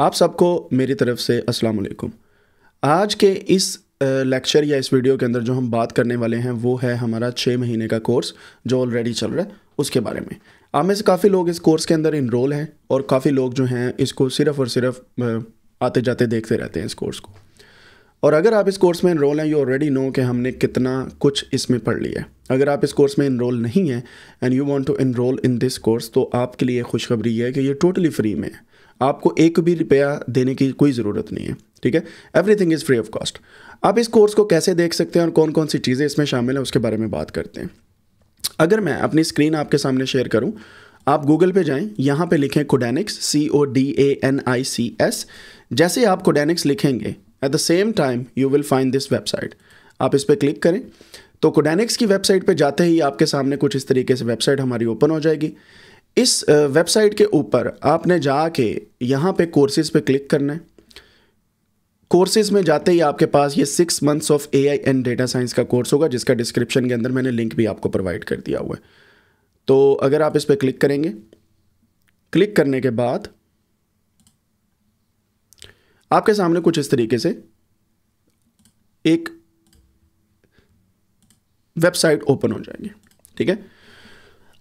आप सबको मेरी तरफ से अस्सलाम वालेकुम आज के इस लेक्चर या इस वीडियो के अंदर जो हम बात करने वाले हैं वो है हमारा छः महीने का कोर्स जो ऑलरेडी चल रहा है उसके बारे में आप में से काफ़ी लोग इस कोर्स के अंदर इनरोल हैं और काफ़ी लोग जो हैं इसको सिर्फ़ और सिर्फ आते जाते देखते रहते हैं इस कोर्स को और अगर आप इस कोर्स में इनरोल हैं यू ऑलरेडी नो कि हमने कितना कुछ इसमें पढ़ लिया है अगर आप इस कोर्स में इनरोल नहीं हैं and you want to enrol in this course तो आपके लिए खुशखबरी है कि ये टोटली फ्री में है आपको एक भी रुपया देने की कोई ज़रूरत नहीं है ठीक है everything is free of cost आप इस कोर्स को कैसे देख सकते हैं और कौन कौन सी चीज़ें इसमें शामिल हैं उसके बारे में बात करते हैं अगर मैं अपनी स्क्रीन आपके सामने शेयर करूं आप गूगल पे जाएं यहाँ पे लिखें Codanics C O D A N I C S जैसे आप कोडेनिक्स लिखेंगे at the same time you will find this website आप इस पर क्लिक करें तो कोडेनिक्स की वेबसाइट पे जाते ही आपके सामने कुछ इस तरीके से वेबसाइट हमारी ओपन हो जाएगी इस वेबसाइट के ऊपर आपने जाके यहाँ पे कोर्सेज पे क्लिक करना है कोर्सेज में जाते ही आपके पास ये six months of A I and data science का कोर्स होगा जिसका डिस्क्रिप्शन के अंदर मैंने लिंक भी आपको प्रोवाइड कर दिया हुआ है तो अगर आप इस पर क्लिक करेंगे क्लिक करने के बाद आपके सामने कुछ इस तरीके से एक वेबसाइट ओपन हो जाएंगे ठीक है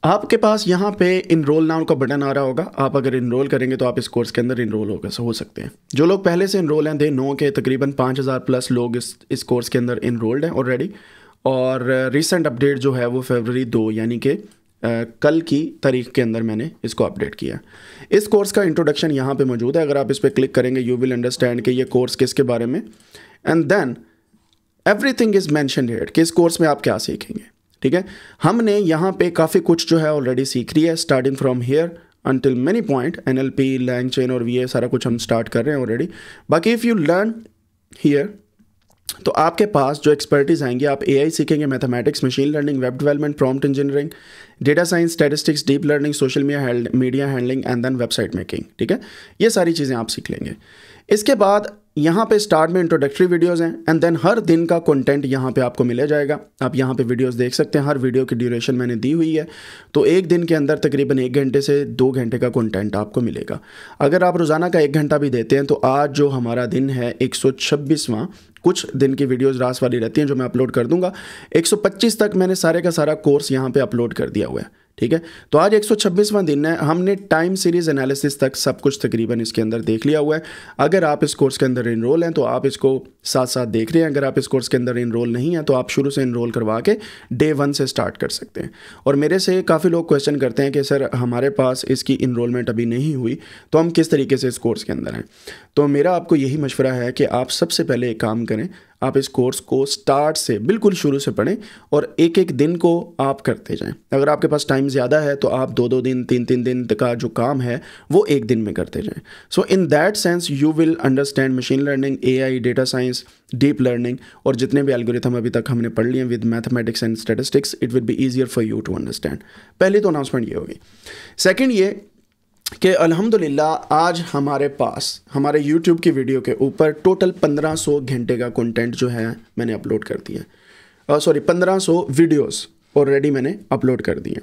आपके पास यहाँ पे इनरोल नाउ का बटन आ रहा होगा आप अगर इनरोल करेंगे तो आप इस कोर्स के अंदर इनरोल होगा हो सकते हैं जो लोग पहले से इनरोल हैं दे नो के तकरीबन पाँच हज़ार प्लस लोग इस इस कोर्स के अंदर इनरोल्ड हैं ऑलरेडी और रिसेंट uh, अपडेट जो है वो फेबररी दो यानी कि uh, कल की तारीख के अंदर मैंने इसको अपडेट किया इस कोर्स का इंट्रोडक्शन यहाँ पे मौजूद है अगर आप इस पर क्लिक करेंगे यू विल अंडरस्टैंड कि ये कोर्स किसके बारे में and then everything is mentioned कि इस कोर्स में आप क्या सीखेंगे ठीक है हमने यहाँ पे काफ़ी कुछ जो है ऑलरेडी सीख रही है starting from here until many point N L P LangChain और वी ए सारा कुछ हम स्टार्ट कर रहे हैं ऑलरेडी बाकी इफ़ यू लर्न हेयर तो आपके पास जो एक्सपर्टीज़ आएंगे आप ए आई सीखेंगे mathematics machine learning web development prompt engineering data science statistics deep learning social media handling and then website making ठीक है ये सारी चीज़ें आप सीख लेंगे इसके बाद यहाँ पे स्टार्ट में इंट्रोडक्टरी वीडियोस हैं एंड देन हर दिन का कंटेंट यहाँ पे आपको मिला जाएगा आप यहाँ पे वीडियोस देख सकते हैं हर वीडियो की ड्यूरेशन मैंने दी हुई है तो एक दिन के अंदर तकरीबन एक घंटे से दो घंटे का कंटेंट आपको मिलेगा अगर आप रोज़ाना का एक घंटा भी देते हैं तो आज जो हमारा दिन है एक कुछ दिन की वीडियोज़ रास वाली रहती हैं जो मैं अपलोड कर दूँगा एक तक मैंने सारे का सारा कोर्स यहाँ पर अपलोड कर दिया हुआ है ठीक है तो आज 126वां दिन है हमने टाइम सीरीज एनालिसिस तक सब कुछ तकरीबन इसके अंदर देख लिया हुआ है अगर आप इस कोर्स के अंदर इनरोल हैं तो आप इसको साथ साथ देख रहे हैं अगर आप इस कोर्स के अंदर इनरोल नहीं हैं तो आप शुरू से इनरोल करवा के डे वन से स्टार्ट कर सकते हैं और मेरे से काफ़ी लोग क्वेश्चन करते हैं कि सर हमारे पास इसकी इनरोलमेंट अभी नहीं हुई तो हम किस तरीके से इस कोर्स के अंदर हैं तो मेरा आपको यही मशवरा है कि आप सबसे पहले एक काम करें आप इस कोर्स को स्टार्ट से बिल्कुल शुरू से पढ़ें और एक एक दिन को आप करते जाएं अगर आपके पास टाइम ज़्यादा है तो आप दो दो दिन तीन तीन दिन का जो काम है वो एक दिन में करते जाएं so in that sense you will understand machine learning A data science deep learning और जितने भी एल्गोरिथम अभी तक हमने पढ़ लिए with mathematics and statistics it will be easier for you to understand पहले तो अनाउंसमेंट ये होगी सेकेंड ये कि अल्हम्दुलिल्लाह आज हमारे पास हमारे यूट्यूब की वीडियो के ऊपर टोटल 1500 घंटे का कंटेंट जो है मैंने अपलोड कर दिया सॉरी 1500 वीडियोस ऑलरेडी मैंने अपलोड कर दिए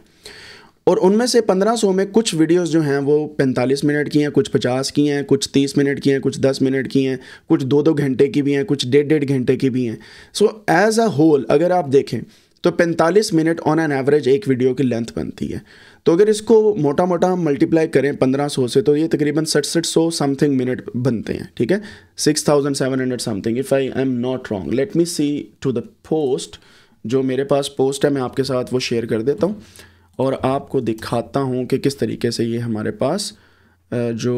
और उनमें से 1500 में कुछ वीडियोस जो हैं वो 45 मिनट की हैं कुछ 50 की हैं कुछ 30 मिनट की हैं कुछ 10 मिनट की हैं कुछ दो दो घंटे की भी हैं कुछ डेढ़ डेढ़ घंटे की भी हैं सो एज़ अ होल अगर आप देखें तो 45 मिनट ऑन एन एवरेज एक वीडियो की लेंथ बनती है तो अगर इसको मोटा मोटा हम मल्टीप्लाई करें 1500 से तो ये तकरीबन सड़सठ सौ समथिंग मिनट बनते हैं ठीक है 6700 something if I am not wrong let me see to the post जो मेरे पास पोस्ट है मैं आपके साथ वो शेयर कर देता हूँ और आपको दिखाता हूँ कि किस तरीके से ये हमारे पास जो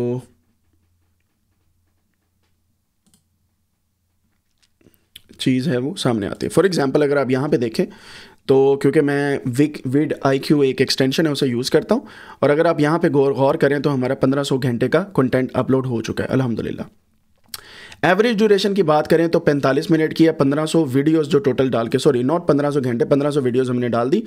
चीज़ है वो सामने आती है फॉर एग्जाम्पल अगर आप यहाँ पे देखें तो क्योंकि मैं विक विड आई क्यू एक एक्सटेंशन है उसे यूज़ करता हूँ और अगर आप यहाँ पे गौर गौर करें तो हमारा 1500 घंटे का कंटेंट अपलोड हो चुका है अल्हम्दुलिल्लाह एवरेज ड्यूरेशन की बात करें तो 45 मिनट की या 1500 वीडियोस जो टोटल डाल के सॉरी नॉट 1500 घंटे 1500 वीडियोस हमने डाल दी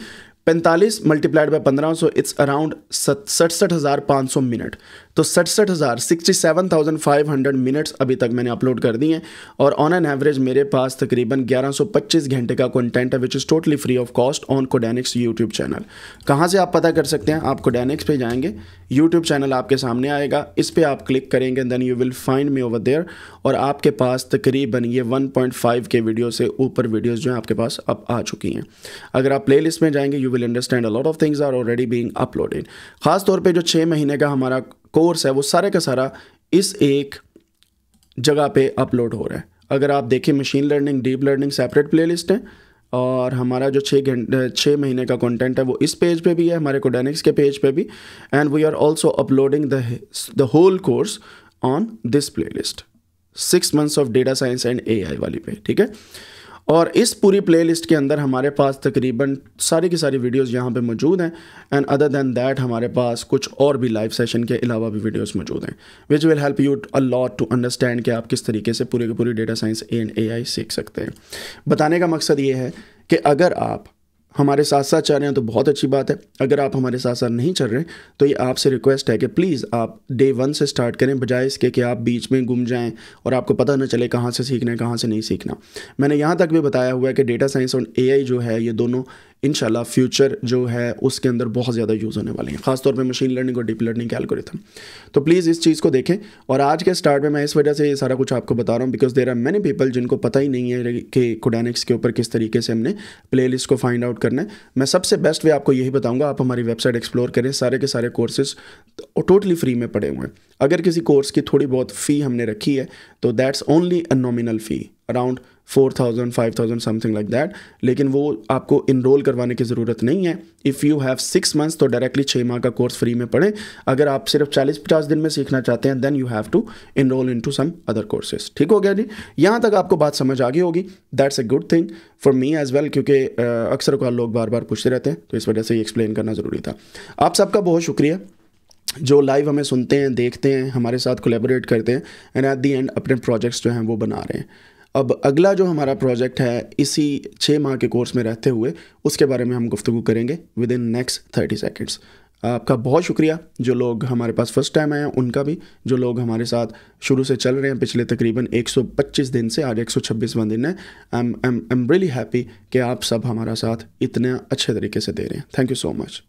पैंतालीस मल्टीप्लाइड बाई पंद्रह सौ इट्स अराउंड सड़सठ हज़ार पाँच सौ मिनट तो सड़सठ हज़ार sixty seven thousand five hundred minutes अभी तक मैंने अपलोड कर दी हैं और ऑन एन एवरेज मेरे पास तकरीबन ग्यारह सौ पच्चीस घंटे का कंटेंट है which is totally free of cost on Codanics YouTube channel कहाँ से आप पता कर सकते हैं आप कोडेनिक्स पे जाएंगे यूट्यूब चैनल आपके सामने आएगा इस पर आप क्लिक करेंगे then you will find me over there और आपके पास तकरीबन ये one point five K video से ऊपर वीडियोज़ जो हैं आपके पास अब आ चुकी हैं अगर आप प्ले लिस्ट में जाएंगे you will understand a lot of things are already being uploaded ख़ास तौर पे जो छः महीने का हमारा कोर्स है वो सारे का सारा इस एक जगह पे अपलोड हो रहा है अगर आप देखें machine learning deep learning separate playlist है और हमारा जो छः घंटे छः महीने का कंटेंट है वो इस पेज पे भी है हमारे कोडेनिक्स के पेज पे भी and we are also uploading the the whole course on this playlist list six months of data science and AI वाली पे ठीक है और इस पूरी प्लेलिस्ट के अंदर हमारे पास तकरीबन सारी की सारी वीडियोस यहाँ पे मौजूद हैं एंड अदर दैन दैट हमारे पास कुछ और भी लाइव सेशन के अलावा भी वीडियोस मौजूद हैं which will help you a lot to understand कि आप किस तरीके से पूरे के पूरे डेटा साइंस एंड एआई सीख सकते हैं बताने का मकसद ये है कि अगर आप हमारे साथ साथ चल रहे हैं तो बहुत अच्छी बात है अगर आप हमारे साथ साथ नहीं चल रहे तो ये आपसे रिक्वेस्ट है कि प्लीज़ आप डे वन से स्टार्ट करें बजाय इसके कि आप बीच में घूम जाएं और आपको पता ना चले कहाँ से सीखना है कहाँ से नहीं सीखना मैंने यहाँ तक भी बताया हुआ है कि डेटा साइंस और ए जो है ये दोनों इन फ्यूचर जो है उसके अंदर बहुत ज़्यादा यूज़ होने वाले हैं खासतौर पर मशीन लर्निंग और डीप लर्निंग के एल्गोरिथम तो प्लीज़ इस चीज़ को देखें और आज के स्टार्ट में मैं इस वजह से ये सारा कुछ आपको बता रहा हूँ because there are many people जिनको पता ही नहीं है कि कोडानिक्स के ऊपर किस तरीके से हमने प्ले को फाइंड आउट करना है मैं सबसे बेस्ट वे आपको यही बताऊँगा आप हमारी वेबसाइट एक्सप्लोर करें सारे के सारे कोर्सेज टोटली फ्री में पड़े हुए हैं अगर किसी कोर्स की थोड़ी बहुत फ़ी हमने रखी है तो that's only a nominal fee around four thousand five thousand something like that लेकिन वो आपको इनरोल करवाने की ज़रूरत नहीं है if you have six months तो डायरेक्टली छः माह का कोर्स फ्री में पढ़ें अगर आप सिर्फ चालीस पचास दिन में सीखना चाहते हैं then you have to enrol into some other courses ठीक हो गया जी यहाँ तक आपको बात समझ आ गई होगी that's a good thing for me as well क्योंकि अक्सर को लोग बार बार पूछते रहते हैं तो इस वजह से ये एक्सप्लेन करना ज़रूरी था आप सबका बहुत शुक्रिया जो लाइव हमें सुनते हैं देखते हैं हमारे साथ कोलेबोरेट करते हैं एंड एट दी एंड अपने प्रोजेक्ट्स जो हैं वो बना रहे हैं अब अगला जो हमारा प्रोजेक्ट है इसी छः माह के कोर्स में रहते हुए उसके बारे में हम गुफ्तु करेंगे within next thirty seconds आपका बहुत शुक्रिया जो लोग हमारे पास फर्स्ट टाइम आए हैं उनका भी जो लोग हमारे साथ शुरू से चल रहे हैं पिछले तकरीबन 125 दिन से आज 126वां दिन है I am I am really happy कि आप सब हमारा साथ इतना अच्छे तरीके से दे रहे हैं थैंक यू सो मच